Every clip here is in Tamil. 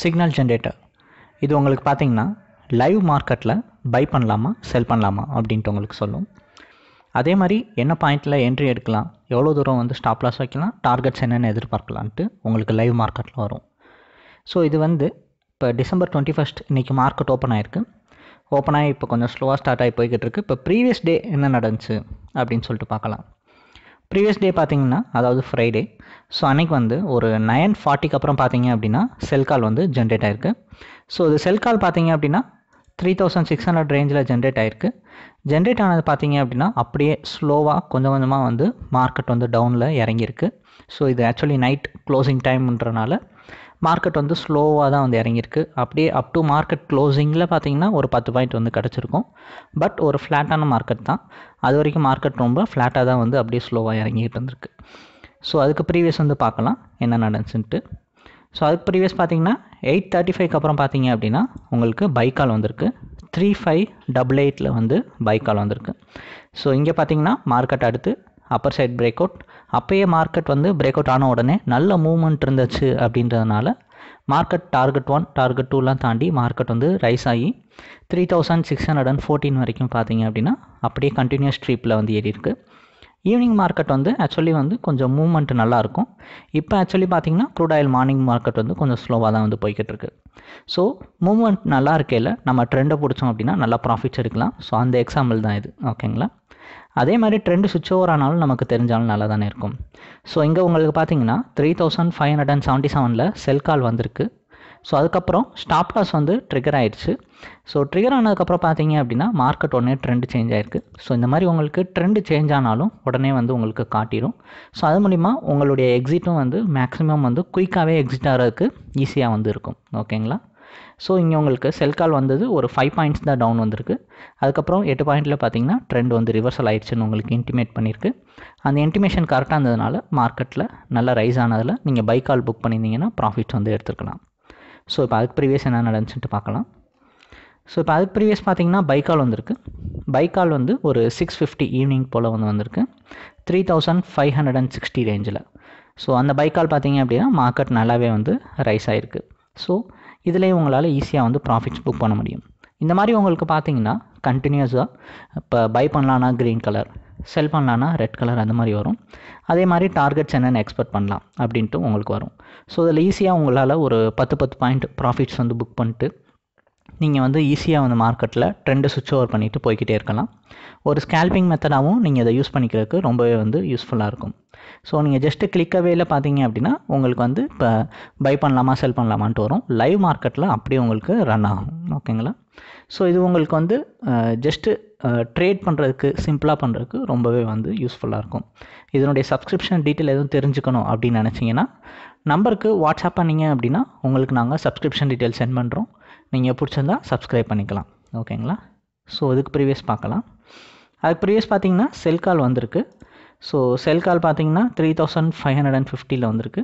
சிக்னல் ஜென்ரேட்டர் இது உங்களுக்கு பார்த்திங்கன்னா லைவ் மார்க்கெட்டில் பை பண்ணலாமா செல் பண்ணலாமா அப்படின்ட்டு உங்களுக்கு சொல்லும் அதே மாதிரி என்ன பாயிண்டில் என்ட்ரி எடுக்கலாம் எவ்வளோ தூரம் வந்து ஸ்டாப் லாஸ் வைக்கலாம் டார்கெட்ஸ் என்னென்ன எதிர்பார்க்கலான்ட்டு உங்களுக்கு லைவ் மார்க்கெட்டில் வரும் ஸோ இது வந்து இப்போ டிசம்பர் டுவெண்ட்டி ஃபஸ்ட் இன்றைக்கி மார்க்கெட் ஓப்பன் ஆகிருக்கு ஓப்பன் ஆகி இப்போ கொஞ்சம் ஸ்லோவாக ஸ்டார்ட் ஆகி போய்கிட்டு இருக்குது இப்போ ப்ரீவியஸ் டே என்ன நடந்துச்சு அப்படின்னு சொல்லிட்டு பார்க்கலாம் ப்ரீவியஸ் டே பார்த்தீங்கன்னா அதாவது ஃப்ரைடே ஸோ அன்றைக்கி வந்து ஒரு நைன் ஃபார்ட்டிக்கு அப்புறம் பார்த்தீங்க அப்படின்னா செல் கால் வந்து ஜென்ரேட் ஆயிருக்கு ஸோ இது செல் கால் பார்த்தீங்க அப்படின்னா த்ரீ தௌசண்ட் சிக்ஸ் ஹண்ட்ரட் ரேஞ்சில் ஜென்ரேட் ஆயிருக்கு ஜென்ரேட் ஆனது பார்த்தீங்க அப்படின்னா அப்படியே ஸ்லோவாக கொஞ்சம் கொஞ்சமாக வந்து மார்க்கெட் வந்து டவுனில் இறங்கியிருக்கு ஸோ இது ஆக்சுவலி நைட் க்ளோசிங் டைம்ன்றனால மார்க்கெட் வந்து ஸ்லோவாக தான் வந்து இறங்கியிருக்கு அப்படியே அப் டு மார்க்கெட் க்ளோசிங்கில் பார்த்தீங்கன்னா ஒரு பத்து பாயிண்ட் வந்து கிடச்சிருக்கும் பட் ஒரு ஃப்ளாட்டான மார்க்கெட் தான் அது வரைக்கும் மார்க்கெட் ரொம்ப ஃப்ளாட்டாக தான் வந்து அப்படியே ஸ்லோவாக இறங்கிட்டு இருந்திருக்கு ஸோ அதுக்கு ப்ரீவியஸ் வந்து பார்க்கலாம் என்ன நடந்துச்சுன்ட்டு ஸோ அதுக்கு ப்ரீவியஸ் பார்த்தீங்கன்னா எயிட் தேர்ட்டி ஃபைவ்க்கு அப்புறம் பார்த்தீங்க அப்படின்னா உங்களுக்கு பைக்கால் வந்திருக்கு த்ரீ ஃபைவ் டபுள் எயிட்டில் வந்து பைக்கால் வந்திருக்கு ஸோ இங்கே பார்த்தீங்கன்னா மார்க்கெட் அடுத்து அப்பர் சைட் பிரேக் அவுட் அப்போயே மார்க்கெட் வந்து பிரேக் அவுட் ஆன உடனே நல்ல மூவ்மெண்ட் இருந்துச்சு அப்படின்றதுனால மார்க்கெட் டார்கெட் ஒன் டார்கெட் டூலாம் தாண்டி மார்க்கெட் வந்து ரைஸ் ஆகி three thousand six hundred and fourteen வரைக்கும் பார்த்தீங்க அப்படின்னா அப்படியே கண்டினியூஸ் ட்ரீப்பில் வந்து ஏறி இருக்குது ஈவினிங் மார்க்கெட் வந்து ஆக்சுவலி வந்து கொஞ்சம் மூவ்மெண்ட் நல்லாயிருக்கும் இப்போ ஆக்சுவலி பார்த்திங்கன்னா க்ரூட் ஆயில் மார்னிங் மார்க்கெட் வந்து கொஞ்சம் ஸ்லோவாக தான் வந்து போய்கிட்டு இருக்கு ஸோ மூவ்மெண்ட் நல்லா இருக்கையில் நம்ம ட்ரெண்டை பிடிச்சோம் அப்படின்னா நல்லா ப்ராஃபிட்ஸ் எடுக்கலாம் ஸோ அந்த எக்ஸாம்பிள் தான் இது ஓகேங்களா அதே மாதிரி ட்ரெண்டு சுவிட்ச் ஓவர் ஆனாலும் நமக்கு தெரிஞ்சாலும் நல்லா தானே இருக்கும் ஸோ இங்கே உங்களுக்கு பார்த்தீங்கன்னா three thousand five hundred and seventy செவனில் செல் கால் வந்திருக்கு ஸோ அதுக்கப்புறம் ஸ்டாப் லாஸ் வந்து ட்ரிகர் ஆயிடுச்சு ஸோ ட்ரிகர் ஆனதுக்கப்புறம் பார்த்தீங்க அப்படின்னா மார்க்கெட் உடனே ட்ரெண்டு சேஞ்ச் ஆயிருக்கு ஸோ இந்த மாதிரி உங்களுக்கு ட்ரெண்டு சேஞ்ச் ஆனாலும் உடனே வந்து உங்களுக்கு காட்டிடும் ஸோ அது மூலிமா உங்களுடைய எக்ஸிட்டும் வந்து மேக்ஸிமம் வந்து குயிக்காகவே எக்ஸிட் ஆகிறதுக்கு ஈஸியாக வந்து இருக்கும் ஓகேங்களா ஸோ இங்கே உங்களுக்கு செல் கால் வந்தது ஒரு ஃபைவ் பாயிண்ட்ஸ் தான் டவுன் வந்திருக்கு அதுக்கப்புறம் எட்டு பாயிண்ட்டில் பார்த்தீங்கன்னா ட்ரெண்ட் வந்து ரிவர்சல் ஆயிடுச்சுன்னு உங்களுக்கு இன்டிமேட் பண்ணியிருக்கு அந்த இன்டிமேஷன் கரெக்டாக இருந்ததுனால மார்க்கெட்டில் நல்லா ரைஸ் ஆனதில் நீங்கள் பைக் கால் புக் பண்ணியிருந்தீங்கன்னா ப்ராஃபிட்ஸ் வந்து எடுத்துருக்கலாம் ஸோ இப்போ அதுக்கு ப்ரீவியஸ் என்ன நடந்துச்சுன்ட்டு பார்க்கலாம் ஸோ இப்போ அதுக்கு ப்ரீவியஸ் பார்த்தீங்கன்னா பைக்கால் வந்திருக்கு பைக்கால் வந்து ஒரு சிக்ஸ் ஃபிஃப்டி ஈவினிங் போல் வந்து வந்திருக்கு three thousand five hundred and sixty ரேஞ்சில் ஸோ அந்த பைக்கால் பார்த்தீங்க அப்படின்னா மார்க்கெட் நல்லாவே வந்து ரைஸ் ஆகிருக்கு ஸோ இதுலேயும் உங்களால் ஈஸியாக வந்து ப்ராஃபிட்ஸ் புக் பண்ண முடியும் இந்த மாதிரி உங்களுக்கு பார்த்தீங்கன்னா கண்டினியூஸாக இப்போ பை பண்ணலான்னா க்ரீன் கலர் செல் பண்ணலான்னா ரெட் கலர் அந்த மாதிரி வரும் அதே மாதிரி டார்கெட்ஸ் என்னென்னு எக்ஸ்பெக்ட் பண்ணலாம் அப்படின்ட்டு உங்களுக்கு வரும் ஸோ இதில் ஈஸியாக உங்களால் ஒரு பத்து பத்து பாயிண்ட் ப்ராஃபிட்ஸ் வந்து புக் பண்ணிட்டு நீங்கள் வந்து ஈஸியாக வந்து மார்க்கெட்டில் ட்ரெண்டை சுவிட்ச் ஓவர் பண்ணிவிட்டு போய்கிட்டே இருக்கலாம் ஒரு ஸ்கேல்பிங் மெத்தடாகவும் நீங்கள் இதை யூஸ் பண்ணிக்கிறதுக்கு ரொம்பவே வந்து யூஸ்ஃபுல்லாக இருக்கும் ஸோ நீங்கள் ஜஸ்ட்டு கிளிக் அவேயில் பார்த்தீங்க அப்படின்னா உங்களுக்கு வந்து இப்போ பை பண்ணலாமா செல் பண்ணலாமான்ட்டு வரும் லைவ் மார்க்கெட்டில் அப்படியே உங்களுக்கு ரன் ஆகும் ஓகேங்களா ஸோ இது உங்களுக்கு வந்து ஜஸ்ட்டு ட்ரேட் பண்ணுறதுக்கு சிம்பிளாக பண்ணுறதுக்கு ரொம்பவே வந்து யூஸ்ஃபுல்லாக இருக்கும் இதனுடைய சப்ஸ்கிரிப்ஷன் டீட்டெயில் எதுவும் தெரிஞ்சுக்கணும் அப்படின்னு நினச்சிங்கன்னா நம்பருக்கு வாட்ஸ்அப் பண்ணிங்க அப்படின்னா உங்களுக்கு நாங்கள் சப்ஸ்கிரிப்ஷன் டீட்டெயில் சென்ட் பண்ணுறோம் நீங்கள் பிடிச்சிருந்தா சப்ஸ்கிரைப் பண்ணிக்கலாம் ஓகேங்களா ஸோ அதுக்கு ப்ரீவியஸ் பார்க்கலாம் அதுக்கு ப்ரீவியஸ் பார்த்தீங்கன்னா செல் கால் வந்திருக்கு ஸோ செல் கால் பார்த்தீங்கன்னா three thousand five hundred and ஃபிஃப்டியில் வந்திருக்கு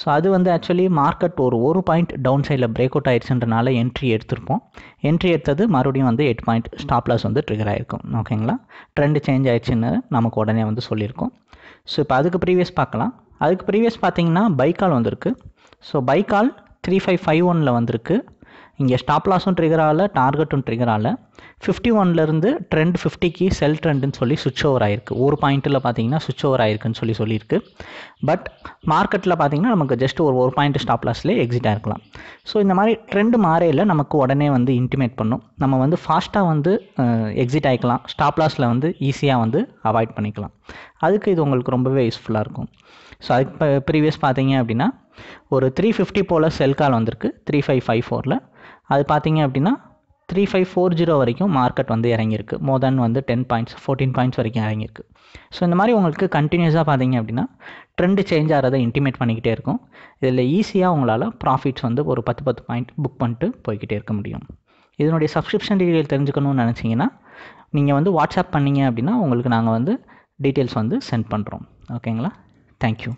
ஸோ அது வந்து ஆக்சுவலி மார்க்கெட் ஒரு ஒரு பாயிண்ட் டவுன் சைடில் பிரேக் அவுட் ஆயிடுச்சுன்றனால என்ட்ரி எடுத்திருப்போம் என்ட்ரி எடுத்தது மறுபடியும் வந்து எட்டு பாயிண்ட் ஸ்டாப் லாஸ் வந்து ட்ரிகர் ஆகிருக்கும் ஓகேங்களா ட்ரெண்டு சேஞ்ச் ஆயிடுச்சுன்னு நமக்கு உடனே வந்து சொல்லியிருக்கோம் ஸோ இப்போ அதுக்கு ப்ரீவியஸ் பார்க்கலாம் அதுக்கு ப்ரீவியஸ் பார்த்தீங்கன்னா பைக்கால் வந்திருக்கு ஸோ பைக்கால் த்ரீ ஃபைவ் ஃபைவ் ஒனில் வந்திருக்கு இங்கே ஸ்டாப் லாஸும் ட்ரிகர் ஆகலை டார்கெட்டும் ட்ரிகர் ஆகலை ஃபிஃப்டி ஒன்லேருந்து ட்ரெண்ட் ஃபிஃப்டிக்கு செல் ட்ரெண்டுன்னு சொல்லி சுவிட்ச் ஓவர் ஆயிருக்கு ஒரு பாயிண்ட்டில் பார்த்தீங்கன்னா சுவிச் ஓவர் ஆயிருக்குன்னு சொல்லி சொல்லியிருக்கு பட் மார்க்கெட்டில் பார்த்தீங்கன்னா நமக்கு ஜஸ்ட் ஒரு ஒரு பாயிண்ட் ஸ்டாப் லாஸ்லேயே எக்ஸிட் ஆயிருக்கலாம் ஸோ இந்த மாதிரி ட்ரெண்டு மாறையில் நமக்கு உடனே வந்து இன்டிமேட் பண்ணும் நம்ம வந்து ஃபாஸ்ட்டாக வந்து எக்ஸிட் ஆகிக்கலாம் ஸ்டாப் லாஸில் வந்து ஈஸியாக வந்து அவாய்ட் பண்ணிக்கலாம் அதுக்கு இது உங்களுக்கு ரொம்பவே யூஸ்ஃபுல்லாக இருக்கும் ஸோ அதுக்கு இப்போ ப்ரீவியஸ் பார்த்தீங்க அப்படின்னா ஒரு த்ரீ ஃபிஃப்டி போல் செல் கால் வந்திருக்கு த்ரீ ஃபைவ் ஃபைவ் ஃபோரில் அது பார்த்தீங்க அப்படின்னா த்ரீ ஃபைவ் ஃபோர் ஜீரோ வரைக்கும் மார்க்கெட் வந்து இறங்கியிருக்கு மோர் தென் வந்து டென் பாயிண்ட்ஸ் ஃபோர்டீன் பாயிண்ட்ஸ் வரைக்கும் இறங்கியிருக்கு ஸோ இந்த மாதிரி உங்களுக்கு கண்டினியூஸாக பார்த்தீங்க அப்படின்னா ட்ரெண்டு சேஞ்ச் ஆகிறத இன்டிமேட் பண்ணிக்கிட்டே இருக்கும் இதில் ஈஸியாக உங்களால் ப்ராஃபிட்ஸ் வந்து ஒரு பத்து பத்து பாயிண்ட் புக் பண்ணிட்டு போய்கிட்டே இருக்க முடியும் இதனுடைய சப்ஸ்கிரிப்ஷன் டீட்டெயில் தெரிஞ்சுக்கணும்னு நினச்சிங்கன்னா நீங்கள் வந்து வாட்ஸ்அப் பண்ணிங்க அப்படின்னா உங்களுக்கு நாங்கள் வந்து டீட்டெயில்ஸ் வந்து சென்ட் பண்ணுறோம் ஓகேங்களா தேங்க்யூ